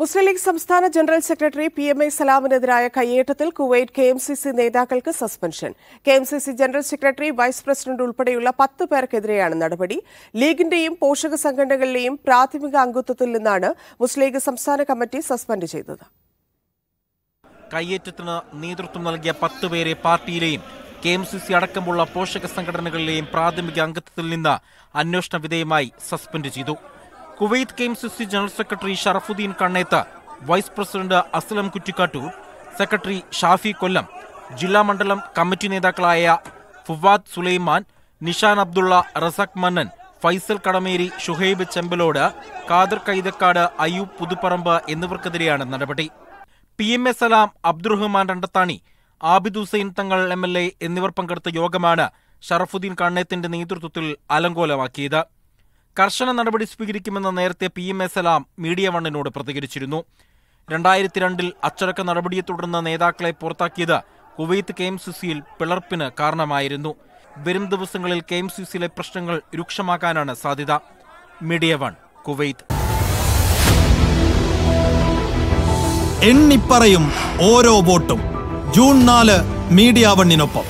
മുസ്ലിം League സംസ്ഥാന general secretary P M A സലാമിനെതിരായ കയ്യേറ്റത്തിൽ Kuwait K M C C നേതാക്കൾക്ക് suspension K M C C general secretary vice president ഉൾപ്പെടെയുള്ള പത്ത് പേർക്കെതിരെയാണ് നടപടി ലീഗിന്റെയും പോഷക സംഘടനകളിലെയും പ്രാഥമിക അംഗത്വത്തിൽ നിന്നാണ് മുസ്ലിം ലീഗ് സംസ്ഥാന കമ്മിറ്റി സസ്പെൻഡ് ചെയ്തത് കയ്യേറ്റത്തിന് നേതൃത്വം നൽകിയ പത്ത് പേരെ പാർട്ടിയിലെയും കെ എം സി സി അടക്കമുള്ള പോഷക സംഘടനകളിലെയും പ്രാഥമിക അംഗത്വത്തിൽ നിന്ന് അന്വേഷണ വിധേയമായി സസ്പെൻഡ് ചെയ്തു കുവൈത്ത് കെയിംസ് S C general secretary Sharafuddeen Kanneth vice president Aslam Kuttikkattoor secretary Shafi Kollam ജില്ലാ മണ്ഡലം കമ്മിറ്റി നേതാക്കളായ ഫുവാദ് സുലൈമാൻ നിഷാൻ അബ്ദുള്ള റസാഖ് മന്നൻ ഫൈസൽ കടമേരി ഷുഹൈബ് ചെമ്പലോട് ഖാദർ കൈതക്കാട് അയ്യൂബ് പുതുപ്പറമ്പ് എന്നിവർക്കെതിരെയാണ് നടപടി P M A Salam Abdurahman Randathani Abid Hussain Thangal M L A എന്നിവർ പങ്കെടുത്ത യോഗമാണ് ഷറഫുദ്ദീൻ കണ്ണേത്തിന്റെ നേതൃത്വത്തിൽ അലങ്കോലമാക്കിയത് കർശന നടപടി സ്വീകരിക്കുമെന്ന് നേരത്തെ P M S Salam media വണ്ണിനോട് പ്രതികരിച്ചിരുന്നു രണ്ടായിരത്തി രണ്ടിൽ അച്ചടക്ക നടപടിയെ തുടർന്ന് നേതാക്കളെ പുറത്താക്കിയത് കുവൈത്ത് കെ എം സി സിയിൽ പിളർപ്പിന് കാരണമായിരുന്നു വരും ദിവസങ്ങളിൽ കെ എം സി സിയിലെ പ്രശ്നങ്ങൾ രൂക്ഷമാക്കാനാണ് സാധ്യത മീഡിയ വൺ കുവൈത്ത് എണ്ണിപ്പറയും ഓരോ വോട്ടും ജൂൺ നാല് മീഡിയ വണ്ണിനൊപ്പം